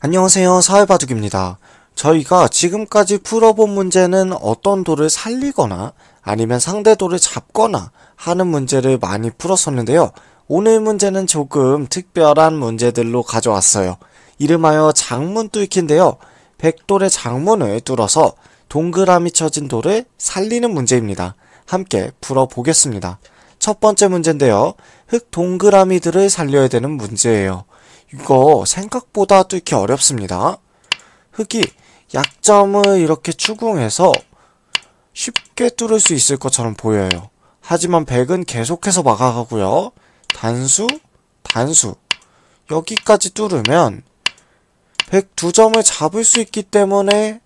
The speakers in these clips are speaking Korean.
안녕하세요. 사회바둑입니다. 저희가 지금까지 풀어본 문제는 어떤 돌을 살리거나 아니면 상대 돌을 잡거나 하는 문제를 많이 풀었었는데요. 오늘 문제는 조금 특별한 문제들로 가져왔어요. 이름하여 장문 뚫기인데요. 백돌의 장문을 뚫어서 동그라미 쳐진 돌을 살리는 문제입니다. 함께 풀어보겠습니다. 첫 번째 문제인데요. 흙 동그라미들을 살려야 되는 문제예요. 이거 생각보다 뚫기 어렵습니다. 흙이 약점을 이렇게 추궁해서 쉽게 뚫을 수 있을 것처럼 보여요. 하지만 백은 계속해서 막아가고요. 단수, 단수 여기까지 뚫으면 백 두 점을 잡을 수 있기 때문에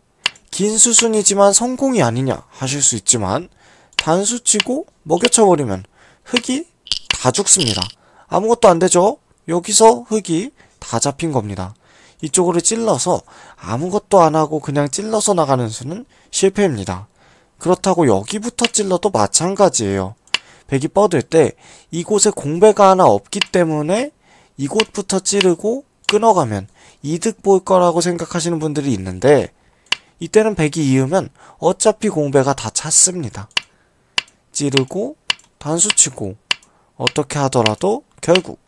긴 수순이지만 성공이 아니냐 하실 수 있지만 단수치고 먹여쳐버리면 흙이 다 죽습니다. 아무것도 안 되죠? 여기서 흙이 다 잡힌 겁니다. 이쪽으로 찔러서 아무것도 안 하고 그냥 찔러서 나가는 수는 실패입니다. 그렇다고 여기부터 찔러도 마찬가지예요. 백이 뻗을 때 이곳에 공배가 하나 없기 때문에 이곳부터 찌르고 끊어가면 이득 볼 거라고 생각하시는 분들이 있는데 이때는 백이 이으면 어차피 공배가 다 찼습니다. 찌르고 단수치고 어떻게 하더라도 결국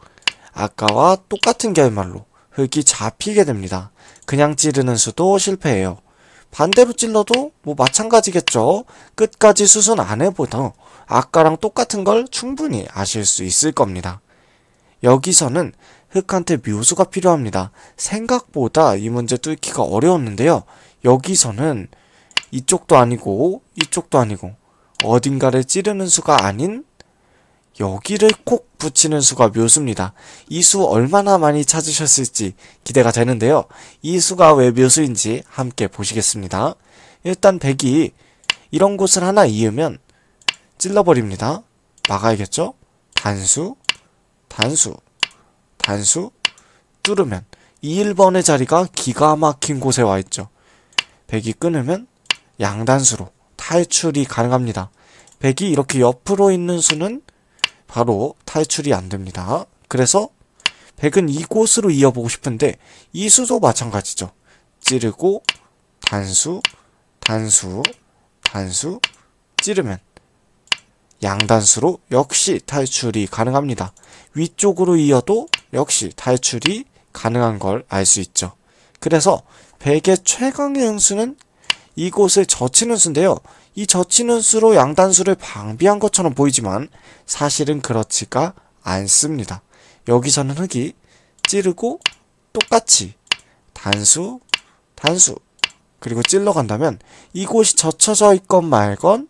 아까와 똑같은 결말로 흙이 잡히게 됩니다. 그냥 찌르는 수도 실패해요. 반대로 찔러도 뭐 마찬가지겠죠. 끝까지 수순 안 해보다 아까랑 똑같은 걸 충분히 아실 수 있을 겁니다. 여기서는 흙한테 묘수가 필요합니다. 생각보다 이 문제 뚫기가 어려웠는데요. 여기서는 이쪽도 아니고 이쪽도 아니고 어딘가를 찌르는 수가 아닌 여기를 꼭 붙이는 수가 묘수입니다. 이 수 얼마나 많이 찾으셨을지 기대가 되는데요. 이 수가 왜 묘수인지 함께 보시겠습니다. 일단 백이 이런 곳을 하나 이으면 찔러버립니다. 막아야겠죠? 단수, 단수, 단수, 뚫으면 21번의 자리가 기가 막힌 곳에 와 있죠. 백이 끊으면 양단수로 탈출이 가능합니다. 백이 이렇게 옆으로 있는 수는 바로 탈출이 안 됩니다. 그래서 백은 이곳으로 이어보고 싶은데 이 수도 마찬가지죠. 찌르고 단수, 단수, 단수 찌르면 양단수로 역시 탈출이 가능합니다. 위쪽으로 이어도 역시 탈출이 가능한 걸 알 수 있죠. 그래서 백의 최강의 응수는 이곳을 젖히는 수인데요. 이 젖히는 수로 양단수를 방비한 것처럼 보이지만 사실은 그렇지가 않습니다. 여기서는 흙이 찌르고 똑같이 단수, 단수 그리고 찔러 간다면 이곳이 젖혀져 있건 말건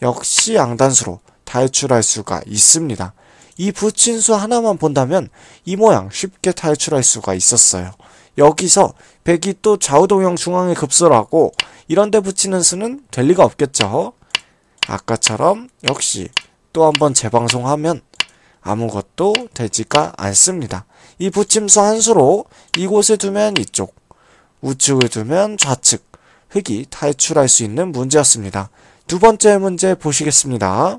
역시 양단수로 탈출할 수가 있습니다. 이 붙인 수 하나만 본다면 이 모양 쉽게 탈출할 수가 있었어요. 여기서 백이 또 좌우동형 중앙에 급소라고 이런데 붙이는 수는 될 리가 없겠죠. 아까처럼 역시 또 한번 재방송하면 아무것도 되지가 않습니다. 이 붙임수 한 수로 이곳에 두면 이쪽, 우측을 두면 좌측, 흙이 탈출할 수 있는 문제였습니다. 두 번째 문제 보시겠습니다.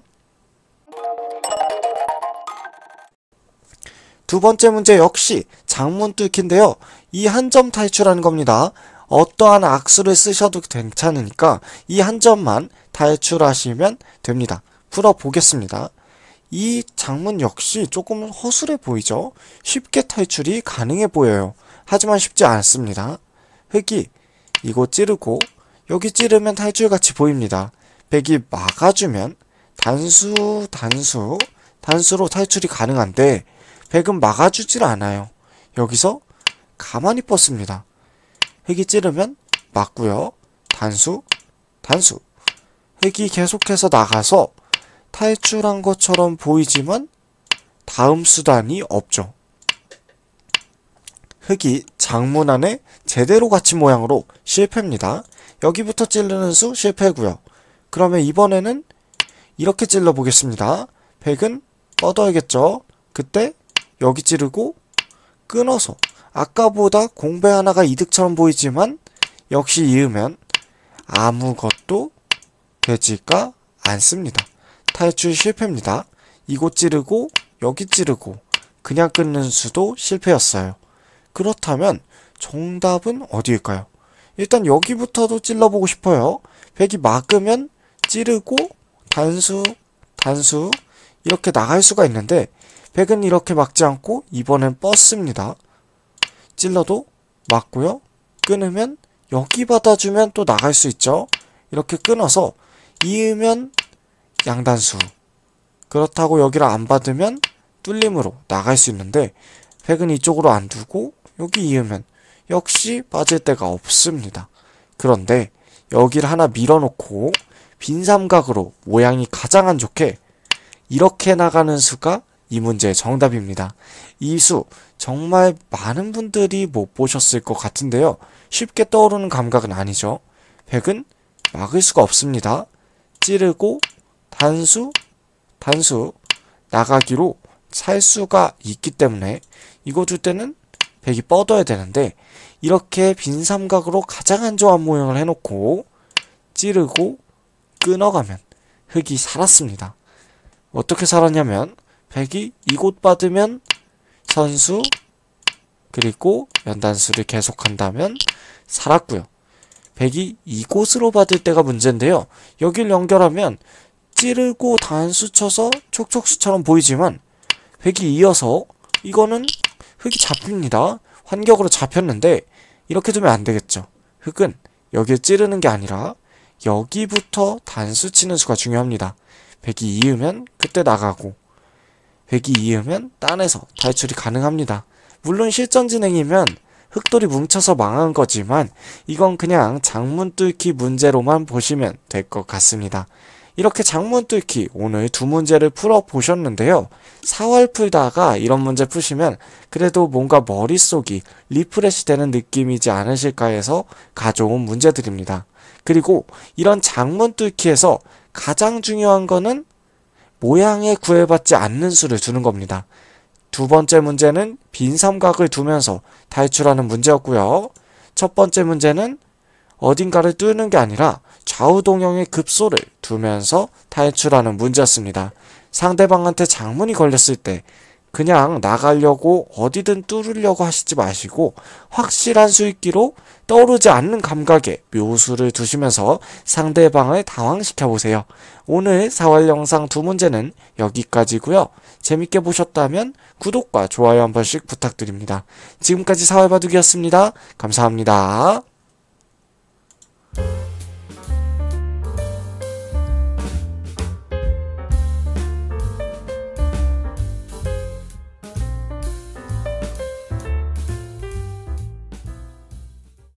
두 번째 문제 역시 장문 뚫기인데요. 이 한 점 탈출하는 겁니다. 어떠한 악수를 쓰셔도 괜찮으니까 이 한 점만 탈출하시면 됩니다. 풀어보겠습니다. 이 장문 역시 조금 허술해 보이죠? 쉽게 탈출이 가능해 보여요. 하지만 쉽지 않습니다. 흙이 이거 찌르고 여기 찌르면 탈출같이 보입니다. 백이 막아주면 단수, 단수, 단수로 탈출이 가능한데 백은 막아주질 않아요. 여기서 가만히 뻗습니다. 핵이 찌르면 맞고요. 단수, 단수. 핵이 계속해서 나가서 탈출한 것처럼 보이지만 다음 수단이 없죠. 흙이 장문 안에 제대로 갇힌 모양으로 실패입니다. 여기부터 찌르는 수 실패고요. 그러면 이번에는 이렇게 찔러 보겠습니다. 백은 뻗어야겠죠. 그때 여기 찌르고 끊어서 아까보다 공배 하나가 이득처럼 보이지만 역시 이으면 아무것도 되지가 않습니다. 탈출 실패입니다. 이곳 찌르고 여기 찌르고 그냥 끊는 수도 실패였어요. 그렇다면 정답은 어디일까요? 일단 여기부터도 찔러보고 싶어요. 백이 막으면 찌르고 단수, 단수 이렇게 나갈 수가 있는데 백은 이렇게 막지 않고 이번엔 뻗습니다. 찔러도 맞고요. 끊으면 여기 받아주면 또 나갈 수 있죠. 이렇게 끊어서 이으면 양단수 그렇다고 여기를 안 받으면 뚫림으로 나갈 수 있는데 백은 이쪽으로 안 두고 여기 이으면 역시 빠질 데가 없습니다. 그런데 여기를 하나 밀어놓고 빈 삼각으로 모양이 가장 안 좋게 이렇게 나가는 수가 이 문제의 정답입니다. 이수 정말 많은 분들이 못 보셨을 것 같은데요. 쉽게 떠오르는 감각은 아니죠. 백은 막을 수가 없습니다. 찌르고 단수 단수 나가기로 살 수가 있기 때문에 이거 줄 때는 백이 뻗어야 되는데 이렇게 빈 삼각으로 가장 안 좋아한 모형을 해놓고 찌르고 끊어가면 흙이 살았습니다. 어떻게 살았냐면 백이 이곳 받으면 선수 그리고 연단수를 계속한다면 살았고요. 백이 이곳으로 받을 때가 문제인데요. 여길 연결하면 찌르고 단수 쳐서 촉촉수처럼 보이지만 백이 이어서 이거는 흙이 잡힙니다. 환격으로 잡혔는데 이렇게 두면 안 되겠죠. 흙은 여기에 찌르는 게 아니라 여기부터 단수 치는 수가 중요합니다. 백이 이으면 그때 나가고 획기 이으면 딴에서 탈출이 가능합니다. 물론 실전 진행이면 흙돌이 뭉쳐서 망한 거지만 이건 그냥 장문 뚫기 문제로만 보시면 될 것 같습니다. 이렇게 장문 뚫기 오늘 두 문제를 풀어보셨는데요. 4월 풀다가 이런 문제 푸시면 그래도 뭔가 머릿속이 리프레시 되는 느낌이지 않으실까 해서 가져온 문제들입니다. 그리고 이런 장문 뚫기에서 가장 중요한 거는 모양에 구애받지 않는 수를 두는 겁니다. 두 번째 문제는 빈 삼각을 두면서 탈출하는 문제였고요. 첫 번째 문제는 어딘가를 뚫는 게 아니라 좌우 동형의 급소를 두면서 탈출하는 문제였습니다. 상대방한테 장문이 걸렸을 때 그냥 나가려고 어디든 뚫으려고 하시지 마시고 확실한 수익기로 떠오르지 않는 감각에 묘수를 두시면서 상대방을 당황시켜 보세요. 오늘 4월 영상 두 문제는 여기까지고요. 재밌게 보셨다면 구독과 좋아요 한 번씩 부탁드립니다. 지금까지 4월 바둑이었습니다. 감사합니다.